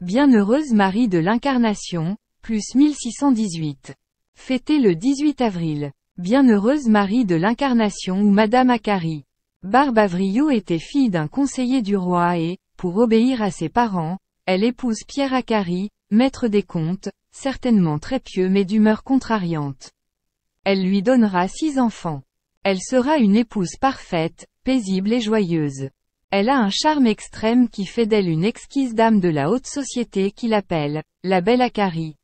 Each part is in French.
Bienheureuse Marie de l'Incarnation, plus 1618. Fêtée le 18 avril. Bienheureuse Marie de l'Incarnation ou Madame Acari. Barbe avrillot était fille d'un conseiller du roi et, pour obéir à ses parents, elle épouse Pierre Acari, maître des comptes, certainement très pieux mais d'humeur contrariante. Elle lui donnera six enfants. Elle sera une épouse parfaite, paisible et joyeuse. Elle a un charme extrême qui fait d'elle une exquise dame de la haute société qu'il appelle « la belle acarie ».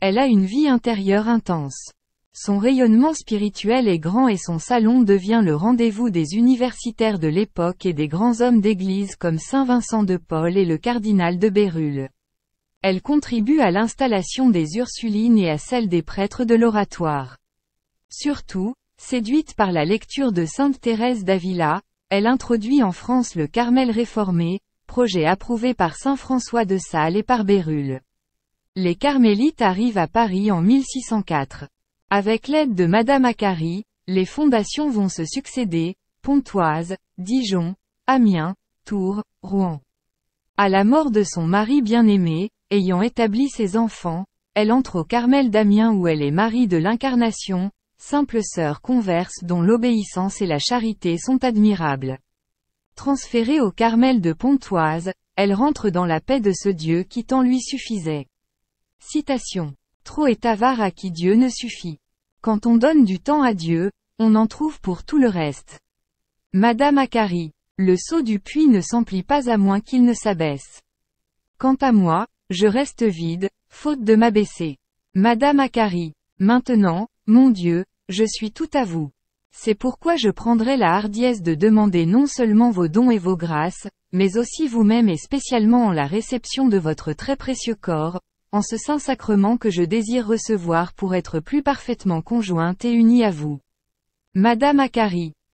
Elle a une vie intérieure intense. Son rayonnement spirituel est grand et son salon devient le rendez-vous des universitaires de l'époque et des grands hommes d'église comme Saint Vincent de Paul et le cardinal de Bérulle. Elle contribue à l'installation des Ursulines et à celle des prêtres de l'oratoire. Surtout, séduite par la lecture de Sainte Thérèse d'Avila, elle introduit en France le Carmel réformé, projet approuvé par saint François de Sales et par Bérulle. Les carmélites arrivent à Paris en 1604. Avec l'aide de Madame Acari, les fondations vont se succéder, Pontoise, Dijon, Amiens, Tours, Rouen. À la mort de son mari bien-aimé, ayant établi ses enfants, elle entre au Carmel d'Amiens où elle est Marie de l'Incarnation, Simple sœur converse dont l'obéissance et la charité sont admirables. Transférée au Carmel de Pontoise, elle rentre dans la paix de ce Dieu qui tant lui suffisait. Citation. Trop est avare à qui Dieu ne suffit. Quand on donne du temps à Dieu, on en trouve pour tout le reste. Madame Akari. Le seau du puits ne s'emplit pas à moins qu'il ne s'abaisse. Quant à moi, je reste vide, faute de m'abaisser. Madame Akari. Maintenant, mon Dieu, je suis tout à vous. C'est pourquoi je prendrai la hardiesse de demander non seulement vos dons et vos grâces, mais aussi vous-même et spécialement en la réception de votre très précieux corps, en ce saint sacrement que je désire recevoir pour être plus parfaitement conjointe et unie à vous. Madame Akari